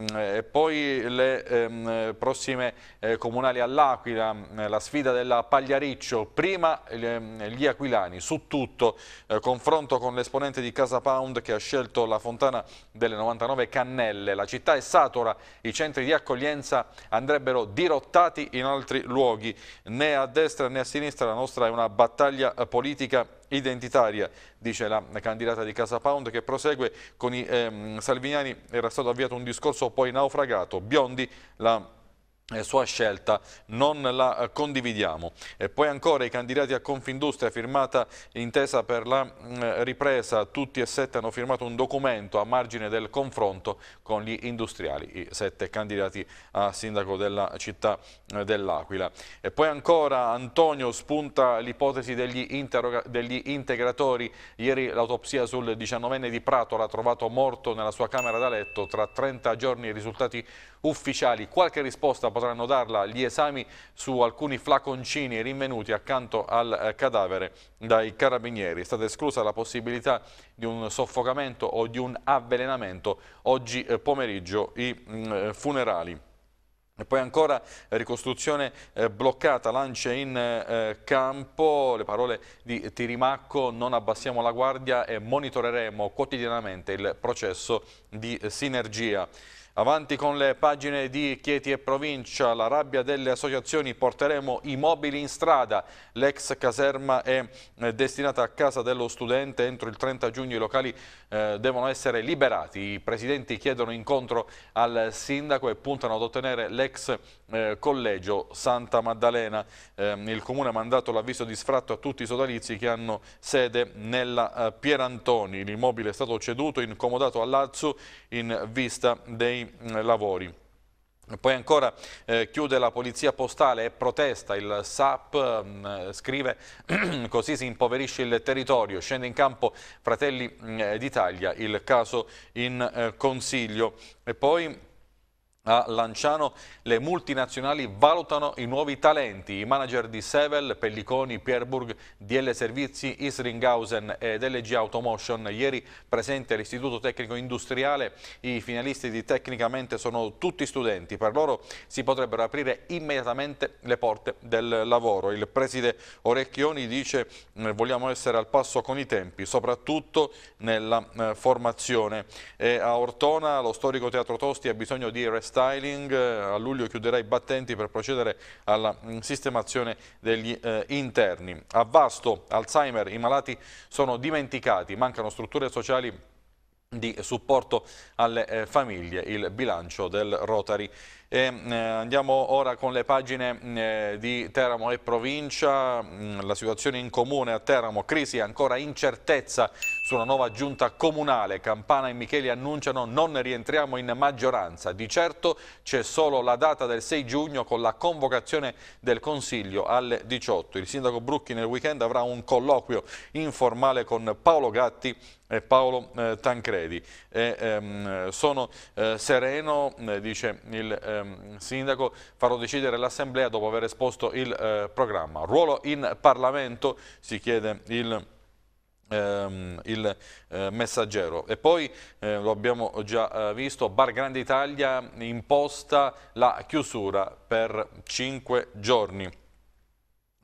Speaker 1: Mm, eh, e poi le ehm, prossime eh, comunali all'Aquila, mm, la sfida della Pagliariccio, prima ehm, gli aquilani su tutto, eh, confronto con l'esponente di Casa Pound che ha scelto la fontana delle 99 Cannelle, la città è satura, i centri di accoglienza andrebbero dirottati in altri luoghi, né a destra né a sinistra la nostra è una battaglia eh, politica identitaria, dice la candidata di Casa Pound che prosegue con i ehm, salviniani, era stato avviato un discorso poi naufragato, Biondi la eh, sua scelta non la eh, condividiamo. E poi ancora i candidati a Confindustria firmata intesa per la mm, ripresa, tutti e sette hanno firmato un documento a margine del confronto con gli industriali, i sette candidati a sindaco della città eh, dell'Aquila. E poi ancora Antonio spunta l'ipotesi degli, degli, integratori, ieri l'autopsia sul 19enne di Prato l'ha trovato morto nella sua camera da letto, tra 30 giorni i risultati ufficiali, qualche risposta potranno darla gli esami su alcuni flaconcini rinvenuti accanto al eh, cadavere dai carabinieri. È stata esclusa la possibilità di un soffocamento o di un avvelenamento oggi eh, pomeriggio i mm, eh, funerali. E poi ancora ricostruzione eh, bloccata, lance in eh, campo, le parole di Tirimacco, non abbassiamo la guardia e monitoreremo quotidianamente il processo di sinergia. Avanti con le pagine di Chieti e Provincia, la rabbia delle associazioni, porteremo i mobili in strada. L'ex caserma è destinata a casa dello studente, entro il 30 giugno i locali eh, devono essere liberati. I presidenti chiedono incontro al sindaco e puntano ad ottenere l'ex eh, collegio Santa Maddalena. Eh, il comune ha mandato l'avviso di sfratto a tutti i sodalizi che hanno sede nella eh, Pierantoni. L'immobile è stato ceduto, incomodato all'Azzu in vista dei mm, lavori. Poi ancora eh, chiude la polizia postale e protesta, il SAP mh, mm, eh, scrive così si impoverisce il territorio, scende in campo Fratelli mm, eh, d'Italia, il caso in eh, consiglio. E poi a Lanciano le multinazionali valutano i nuovi talenti. I manager di Sevel, Pelliconi, Pierburg, DL Servizi, Isringhausen ed LG Automotion ieri presente all'Istituto Tecnico Industriale. I finalisti di Tecnicamente sono tutti studenti. Per loro si potrebbero aprire immediatamente le porte del lavoro. Il preside Orecchioni dice mm, vogliamo essere al passo con i tempi, soprattutto nella eh, formazione. E a Ortona lo storico Teatro Tosti ha bisogno di restare styling, eh, a luglio chiuderà i battenti per procedere alla mm, sistemazione degli eh, interni. A Vasto, Alzheimer, i malati sono dimenticati, mancano strutture sociali di supporto alle eh, famiglie, il bilancio del Rotary. E, eh, andiamo ora con le pagine mm, eh, di Teramo e provincia, la situazione in comune a Teramo, crisi ancora incertezza sulla nuova giunta comunale Campana e Micheli annunciano non rientriamo in maggioranza. Di certo c'è solo la data del 6 giugno con la convocazione del Consiglio alle 18. Il sindaco Brucchi nel weekend avrà un colloquio informale con Paolo Gatti e Paolo eh, Tancredi. E, ehm, sono eh, sereno, eh, dice il ehm, sindaco, farò decidere l'Assemblea dopo aver esposto il eh, programma. Ruolo in Parlamento, si chiede il Ehm, il eh, messaggero e poi eh, lo abbiamo già eh, visto Bar Grande Italia imposta la chiusura per 5 giorni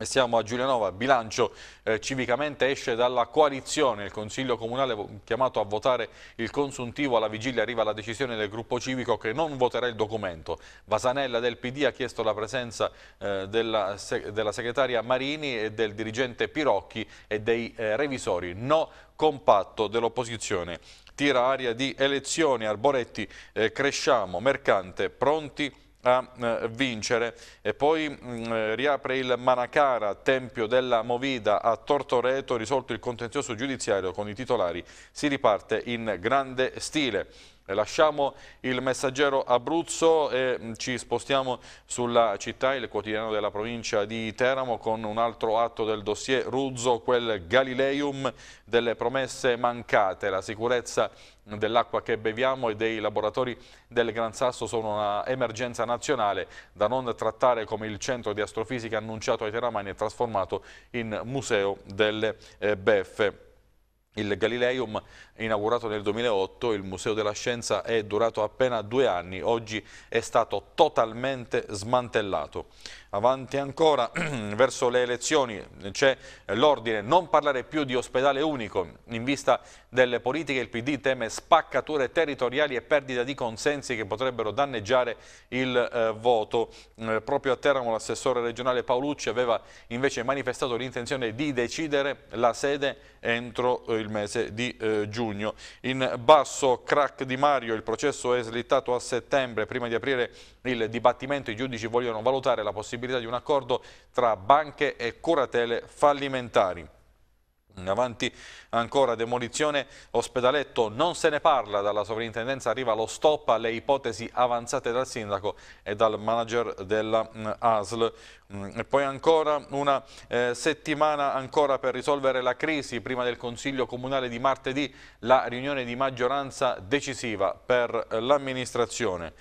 Speaker 1: siamo a Giulianova, bilancio eh, civicamente esce dalla coalizione, il Consiglio Comunale chiamato a votare il consuntivo, alla vigilia arriva la decisione del gruppo civico che non voterà il documento. Vasanella del PD ha chiesto la presenza eh, della, della, segretaria Marini e del dirigente Pirocchi e dei eh, revisori, no compatto dell'opposizione. Tira aria di elezioni, Arboretti, eh, Cresciamo, Mercante, pronti a eh, vincere. E poi mh, mm, eh, riapre il Manacara, Tempio della Movida a Tortoreto, risolto il contenzioso giudiziario con i titolari. Si riparte in grande stile. Eh, lasciamo il messaggero Abruzzo e mm, ci spostiamo sulla città, il quotidiano della provincia di Teramo con un altro atto del dossier Ruzzo, quel Galileum delle promesse mancate. La sicurezza dell'acqua che beviamo e dei laboratori del Gran Sasso sono una emergenza nazionale da non trattare come il centro di astrofisica annunciato ai teramani e trasformato in museo delle eh, beffe. Il Galileum, inaugurato nel 2008, il Museo della Scienza è durato appena due anni, oggi è stato totalmente smantellato. Avanti ancora verso le elezioni c'è l'ordine non parlare più di ospedale unico. In vista delle politiche il PD teme spaccature territoriali e perdita di consensi che potrebbero danneggiare il eh, voto. Eh, proprio a Teramo l'assessore regionale Paolucci aveva invece manifestato l'intenzione di decidere la sede entro eh, il mese di eh, giugno. In basso crack di Mario il processo è slittato a settembre. Prima di aprire il dibattimento i giudici vogliono valutare la possibilità possibilità di un accordo tra banche e curatele fallimentari. In avanti ancora demolizione ospedaletto, non se ne parla, dalla sovrintendenza arriva lo stop alle ipotesi avanzate dal sindaco e dal manager della mm, ASL. Mm, e poi ancora una eh, settimana ancora per risolvere la crisi, prima del Consiglio Comunale di martedì, la riunione di maggioranza decisiva per eh, l'amministrazione.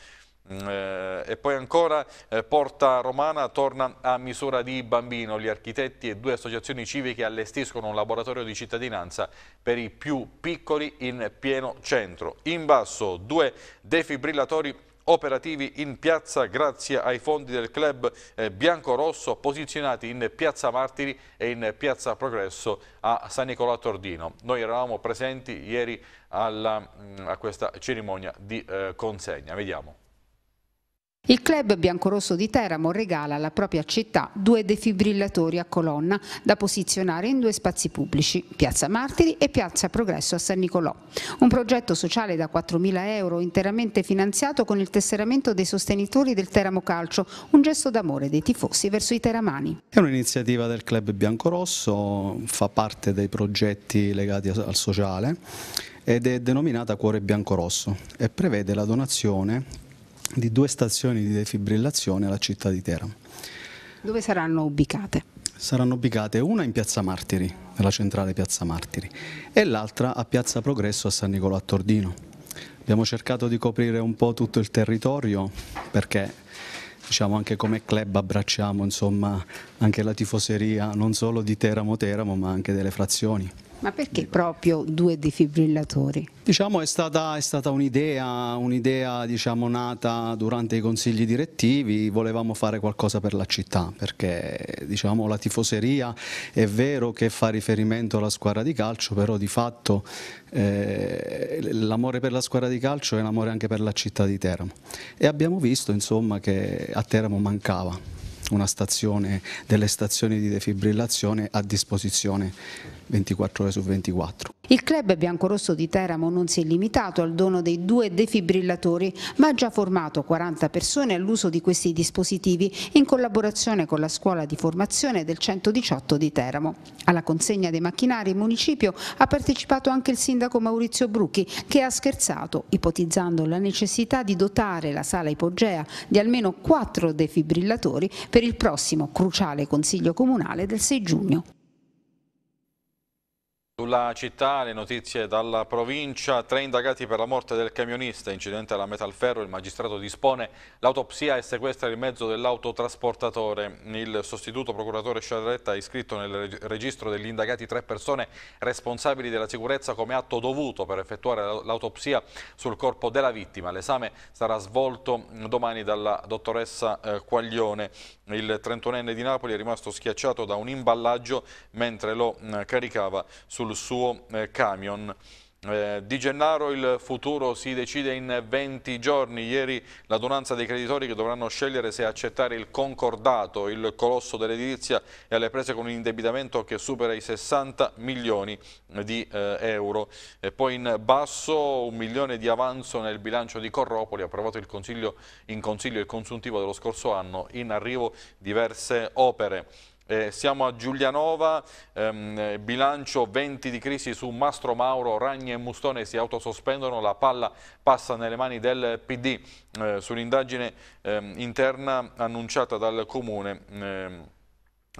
Speaker 1: Mm, eh, e poi ancora eh, Porta Romana torna a misura di bambino. Gli architetti e due associazioni civiche allestiscono un laboratorio di cittadinanza per i più piccoli in pieno centro. In basso due defibrillatori operativi in piazza grazie ai fondi del club eh, bianco-rosso posizionati in piazza Martiri e in piazza Progresso a San Nicolò Tordino. Noi eravamo presenti ieri alla, mm, a questa cerimonia di consegna. Vediamo.
Speaker 4: Il club biancorosso di Teramo regala alla propria città due defibrillatori a colonna da posizionare in due spazi pubblici, Piazza Martiri e Piazza Progresso a San Nicolò. Un progetto sociale da 4.000 euro interamente finanziato con il tesseramento dei sostenitori del Teramo Calcio, un gesto d'amore dei tifosi verso i teramani.
Speaker 5: È un'iniziativa del club biancorosso, fa parte dei progetti legati al sociale ed è denominata Cuore Biancorosso e prevede la donazione di due stazioni di defibrillazione alla città di Teramo.
Speaker 4: Dove saranno ubicate?
Speaker 5: Saranno ubicate una in Piazza Martiri, nella centrale Piazza Martiri, e l'altra a Piazza Progresso a San Nicolò a Tordino. Abbiamo cercato di coprire un po' tutto il territorio perché diciamo anche come club abbracciamo insomma, anche la tifoseria non solo di Teramo Teramo ma anche delle frazioni.
Speaker 4: Ma perché proprio due defibrillatori?
Speaker 5: Diciamo è stata, stata un'idea, un diciamo, nata durante i consigli direttivi, volevamo fare qualcosa per la città perché diciamo, la tifoseria è vero che fa riferimento alla squadra di calcio, però di fatto eh, l'amore per la squadra di calcio è l'amore anche per la città di Teramo e abbiamo visto insomma, che a Teramo mancava una stazione, delle stazioni di defibrillazione a disposizione 24 ore su 24.
Speaker 4: Il club biancorosso di Teramo non si è limitato al dono dei due defibrillatori, ma ha già formato 40 persone all'uso di questi dispositivi in collaborazione con la scuola di formazione del 118 di Teramo. Alla consegna dei macchinari in municipio ha partecipato anche il sindaco Maurizio Brucchi che ha scherzato ipotizzando la necessità di dotare la sala ipogea di almeno quattro defibrillatori per il prossimo cruciale consiglio comunale del 6 giugno.
Speaker 1: Sulla città le notizie dalla provincia, tre indagati per la morte del camionista, incidente alla Metalferro, il magistrato dispone l'autopsia e sequestra il mezzo dell'autotrasportatore. Il sostituto procuratore Sciadretta ha iscritto nel registro degli indagati tre persone responsabili della sicurezza come atto dovuto per effettuare l'autopsia sul corpo della vittima. L'esame sarà svolto domani dalla dottoressa eh, Quaglione. Il 31enne di Napoli è rimasto schiacciato da un imballaggio mentre lo eh, caricava su sul suo eh, camion. Eh, di Gennaro il futuro si decide in 20 giorni, ieri l'adunanza dei creditori che dovranno scegliere se accettare il concordato, il colosso dell'edilizia è alle prese con un indebitamento che supera i 60 milioni di eh, euro. E poi in basso un milione di avanzo nel bilancio di Corropoli, approvato consiglio, in consiglio il consuntivo dello scorso anno, in arrivo diverse opere. Eh, siamo a Giulianova, ehm, bilancio 20 di crisi su Mastro Mauro, Ragni e Mustone si autosospendono, la palla passa nelle mani del PD eh, sull'indagine ehm, interna annunciata dal Comune. Ehm,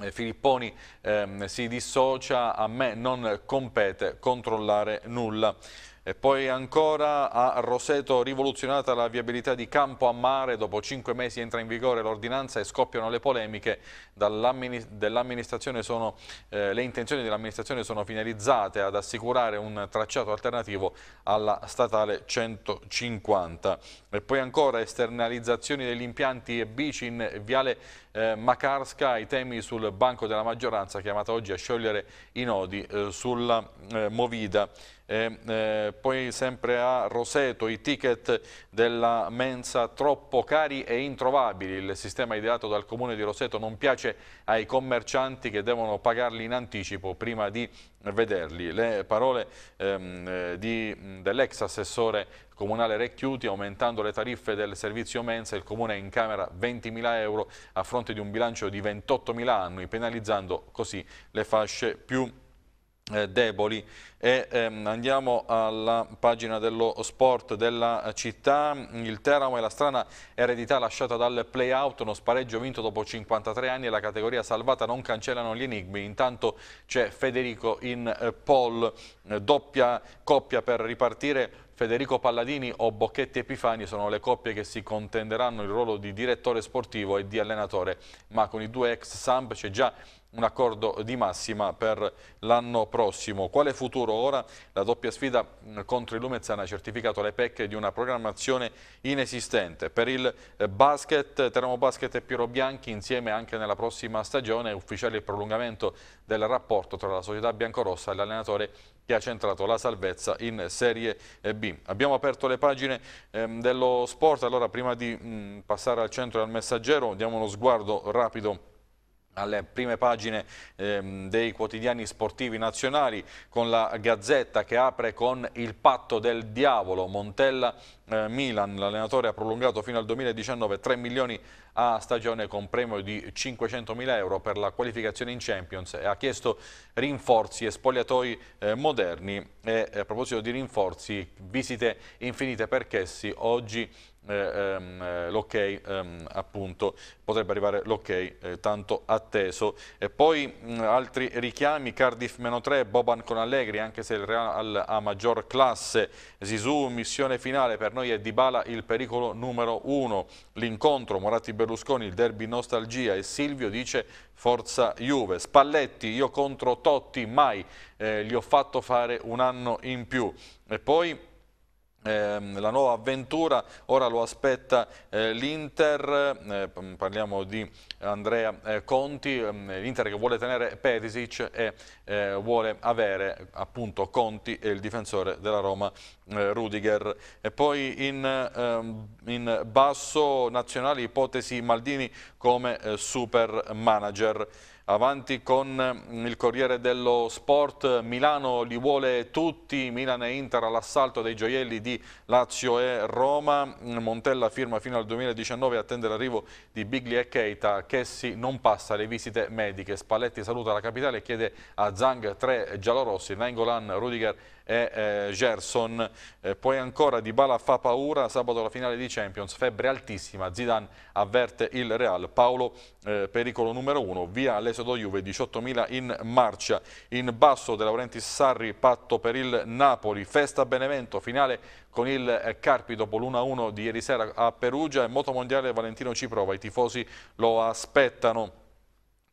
Speaker 1: eh, Filipponi ehm, si dissocia, a me non compete controllare nulla. E poi ancora a Roseto rivoluzionata la viabilità di campo a mare, dopo cinque mesi entra in vigore l'ordinanza e scoppiano le polemiche, sono, eh, le intenzioni dell'amministrazione sono finalizzate ad assicurare un tracciato alternativo alla statale 150. E poi ancora esternalizzazioni degli impianti e bici in viale eh, Makarska, i temi sul banco della maggioranza chiamata oggi a sciogliere i nodi eh, sulla eh, Movida. Eh, poi sempre a Roseto i ticket della mensa troppo cari e introvabili. Il sistema ideato dal comune di Roseto non piace ai commercianti che devono pagarli in anticipo prima di vederli. Le parole ehm, eh, dell'ex assessore comunale Recchiuti, aumentando le tariffe del servizio mensa, il comune incamera 20.000 euro a fronte di un bilancio di 28.000 annui, penalizzando così le fasce più eh, deboli e ehm, andiamo alla pagina dello sport della città il Teramo è la strana eredità lasciata dal playout uno spareggio vinto dopo 53 anni e la categoria salvata non cancellano gli enigmi intanto c'è Federico in eh, pole eh, doppia coppia per ripartire Federico Palladini o Bocchetti Epifani sono le coppie che si contenderanno il ruolo di direttore sportivo e di allenatore, ma con i due ex Samp c'è già un accordo di massima per l'anno prossimo. Quale futuro ora? La doppia sfida mm, contro il Lumezzana ha certificato le pecche di una programmazione inesistente. Per il eh, basket, Teramo Basket e Piero Bianchi insieme anche nella prossima stagione ufficiale il prolungamento del rapporto tra la società biancorossa e l'allenatore che ha centrato la salvezza in Serie B. Abbiamo aperto le pagine ehm, dello sport, allora prima di mm, passare al centro del messaggero diamo uno sguardo rapido alle prime pagine ehm, dei quotidiani sportivi nazionali con la Gazzetta che apre con il patto del diavolo Montella eh, Milan, l'allenatore ha prolungato fino al 2019 3 milioni a stagione con premio di 500 mila euro per la qualificazione in Champions e ha chiesto rinforzi e spogliatoi eh, moderni e eh, a proposito di rinforzi visite infinite per Chessi oggi eh, ehm, eh, l'ok ehm, appunto potrebbe arrivare l'ok eh, tanto atteso e poi mh, mm, altri richiami Cardiff meno 3 Boban con Allegri anche se il Real ha maggior classe Sisu missione finale per noi è Dybala il pericolo numero 1 l'incontro Moratti Berlusconi il derby nostalgia e Silvio dice forza Juve Spalletti io contro Totti mai eh, gli ho fatto fare un anno in più e poi Ehm, la nuova avventura, ora lo aspetta eh, l'Inter, eh, parliamo di Andrea eh, Conti, ehm, l'Inter che vuole tenere Perisic e vuole avere appunto Conti e il difensore della Roma Rudiger. E poi in, ehm, in basso nazionale ipotesi Maldini come super manager. Avanti con mm, il Corriere dello Sport, Milano li vuole tutti, Milan e Inter all'assalto dei gioielli di Lazio e Roma, mm, Montella firma fino al 2019 e attende l'arrivo di Bigli e Keita, Chessi non passa le visite mediche, Spalletti saluta la capitale e chiede a Zhang tre giallorossi, Nangolan, Rudiger e eh, Gerson. Eh, poi ancora Dybala fa paura, sabato la finale di Champions, febbre altissima, Zidane avverte il Real, Paolo eh, pericolo numero uno, via l'esodo Juve, 18.000 in marcia, in basso De Laurenti Sarri, patto per il Napoli, festa Benevento, finale con il eh, Carpi dopo l'1-1 di ieri sera a Perugia e Motomondiale Valentino ci prova, i tifosi lo aspettano.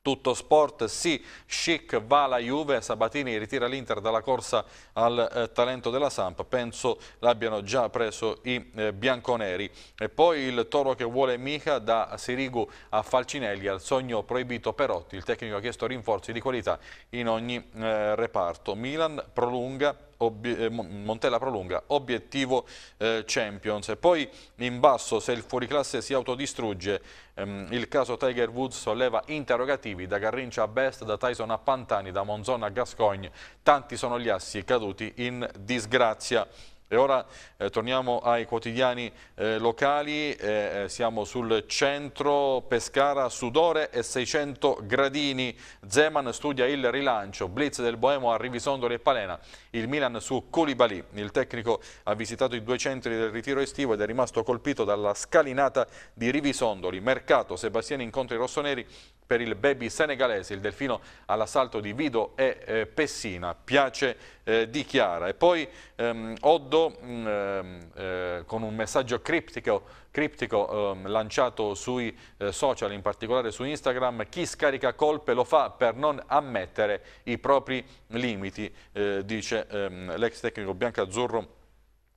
Speaker 1: Tutto sport, sì, chic va la Juve, Sabatini ritira l'Inter dalla corsa al eh, talento della Samp, penso l'abbiano già preso i eh, bianconeri. E poi il toro che vuole Mica da Sirigu a Falcinelli, al sogno proibito Perotti, il tecnico ha chiesto rinforzi di qualità in ogni eh, reparto. Milan prolunga eh, Montella prolunga, obiettivo eh, Champions. E poi in basso, se il fuoriclasse si autodistrugge, ehm, il caso Tiger Woods solleva interrogativi da Garrincia a Best, da Tyson a Pantani, da Monzona a Gascogne. Tanti sono gli assi caduti in disgrazia. E ora eh, torniamo ai quotidiani eh, locali, eh, eh siamo sul centro Pescara, sudore e 600 gradini, Zeman studia il rilancio, blitz del Boemo a Rivisondoli e Palena, il Milan su Colibali, il tecnico ha visitato i due centri del ritiro estivo ed è rimasto colpito dalla scalinata di Rivisondoli, Mercato, Sebastiani incontri rossoneri per il baby senegalese, il delfino all'assalto di Vido e eh, Pessina, piace eh, di Chiara. E poi ehm, Oddo mh, mm, ehm, eh, con un messaggio criptico, criptico ehm, lanciato sui eh, social, in particolare su Instagram, chi scarica colpe lo fa per non ammettere i propri limiti, eh, dice ehm, l'ex tecnico biancazzurro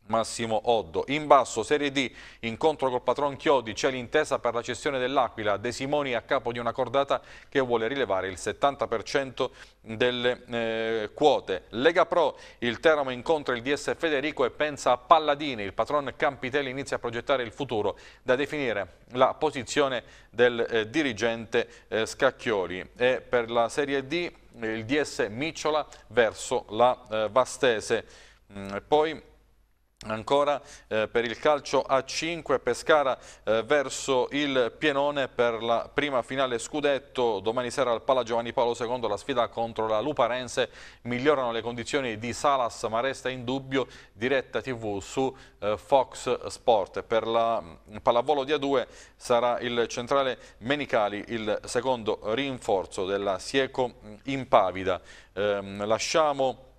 Speaker 1: Massimo Oddo. In basso, Serie D, incontro col patron Chiodi, c'è l'intesa per la cessione dell'Aquila, De Simoni a capo di una cordata che vuole rilevare il 70% delle eh, quote. Lega Pro, il Teramo incontra il DS Federico e pensa a Palladini, il patron Campitelli inizia a progettare il futuro, da definire la posizione del eh, dirigente eh, Scacchioli. E per la Serie D il DS Micciola verso la eh, Vastese. Mm, poi Ancora eh, per il calcio a 5 Pescara eh, verso il Pienone per la prima finale scudetto domani sera al Pala Giovanni Paolo II la sfida contro la Luparense migliorano le condizioni di Salas ma resta in dubbio diretta tv su eh, Fox Sport per la mm, pallavolo di A2 sarà il centrale Menicali il secondo rinforzo della Sieco mm, Impavida ehm, lasciamo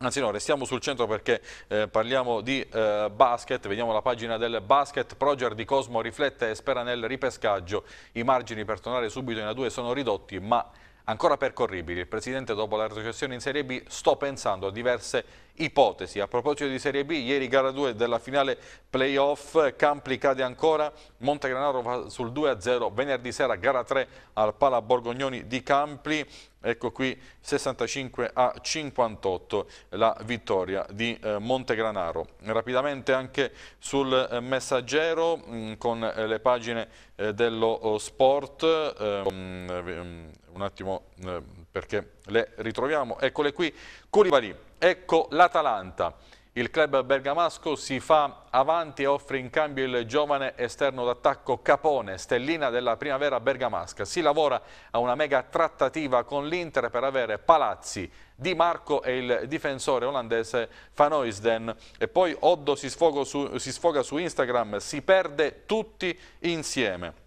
Speaker 1: Anzi no, restiamo sul centro perché eh, parliamo di eh, basket, vediamo la pagina del basket, Proger di Cosmo riflette e spera nel ripescaggio, i margini per tornare subito in A2 sono ridotti ma ancora percorribili. Il Presidente dopo la retrocessione in Serie B sto pensando a diverse ipotesi. A proposito di Serie B, ieri gara 2 della finale playoff, Campli cade ancora, Montegranaro va sul 2-0, venerdì sera gara 3 al Pala Borgognoni di Campli, ecco qui 65 a 58 la vittoria di eh, Montegranaro. Rapidamente anche sul eh, messaggero mm, con eh, le pagine dello sport ehm, ehm, un attimo eh, perché le ritroviamo, eccole qui, Curibari, ecco l'Atalanta, il club bergamasco si fa avanti e offre in cambio il giovane esterno d'attacco Capone, stellina della primavera bergamasca. Si lavora a una mega trattativa con l'Inter per avere Palazzi, Di Marco e il difensore olandese Van Oisden. E poi Oddo si, su, si sfoga su Instagram, si perde tutti insieme.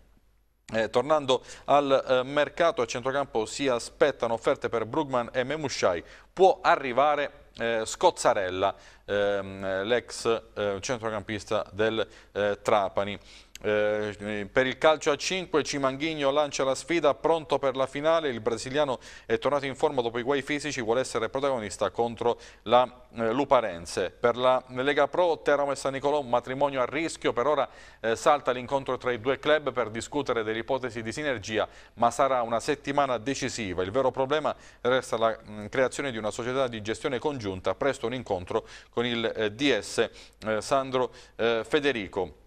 Speaker 1: Eh, tornando al eh, mercato, a centrocampo si aspettano offerte per Brugman e Memushai. Può arrivare eh, Scozzarella, ehm, l'ex eh, centrocampista del eh, Trapani. Eh, per il calcio a 5 Cimanghigno lancia la sfida pronto per la finale il brasiliano è tornato in forma dopo i guai fisici vuole essere protagonista contro la eh, Luparense per la Lega Pro Teramo e San Nicolò un matrimonio a rischio per ora eh, salta l'incontro tra i due club per discutere delle ipotesi di sinergia ma sarà una settimana decisiva il vero problema resta la mh, mm, creazione di una società di gestione congiunta presto un incontro con il eh, DS eh, Sandro eh, Federico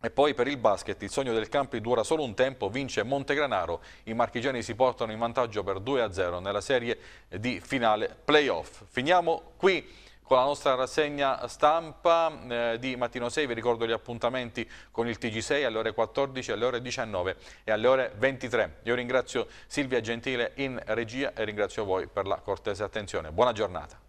Speaker 1: e poi per il basket il sogno del Campi dura solo un tempo, vince Montegranaro. I marchigiani si portano in vantaggio per 2-0 nella serie di finale playoff. Finiamo qui con la nostra rassegna stampa eh, di Mattino 6. Vi ricordo gli appuntamenti con il TG6 alle ore 14, alle ore 19 e alle ore 23. Io ringrazio Silvia Gentile in regia e ringrazio voi per la cortese attenzione. Buona giornata.